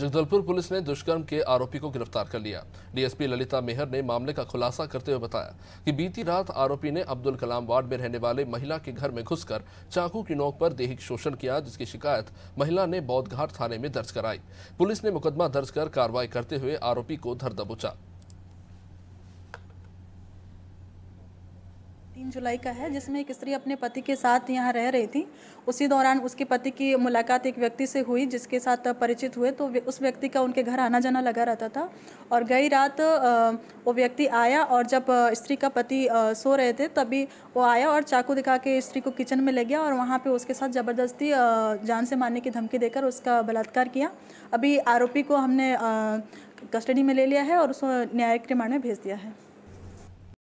Jagdalpur police ने दुष्कर्म के आरोपी को गिरफ्तार कर लिया डीएसपी ललिता मेहर ने मामले का खुलासा करते हुए बताया कि बीती रात आरोपी ने अब्दुल कलाम वार्ड में रहने वाले महिला के घर में घुसकर चाकू की नोक पर देहिक शोषण किया जिसकी शिकायत महिला ने बौद्धघाट थाने में दर्ज कराई पुलिस ने मुकदमा दर्ज कर कार्रवाई करते हुए आरोपी को धर दबोचा तीन जुलाई का है जिसमें एक स्त्री अपने पति के साथ यहाँ रह रही थी उसी दौरान उसके पति की मुलाकात एक व्यक्ति से हुई जिसके साथ परिचित हुए तो उस व्यक्ति का उनके घर आना जाना लगा रहता था और गई रात वो व्यक्ति आया और जब स्त्री का पति सो रहे थे तभी वो आया और चाकू दिखा के स्त्री को किचन में ले गया और वहाँ पर उसके साथ ज़बरदस्ती जान से मारने की धमकी देकर उसका बलात्कार किया अभी आरोपी को हमने कस्टडी में ले लिया है और उसको न्यायिक रिमांड में भेज दिया है